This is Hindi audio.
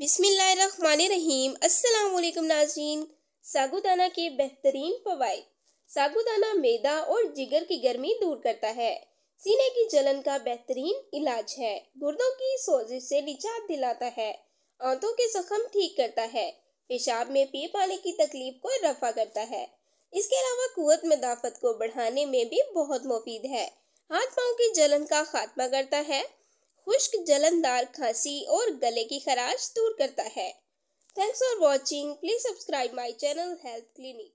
बिसमीम अल्लाम नाजीन सागुदाना के बेहतरीन फवाद सागुदाना मैदा और जिगर की गर्मी दूर करता है सीने की जलन का बेहतरीन इलाज है गुर्दों की सोजिश से निजात दिलाता है आंतों के जख्म ठीक करता है पेशाब में पिए पाने की तकलीफ को रफा करता है इसके अलावा कुत मदाफत को बढ़ाने में भी बहुत मुफीद है हाथ पाँव की जलन का खात्मा करता है खुश्क जलनदार खांसी और गले की खराश दूर करता है thanks for watching please subscribe my channel health clinic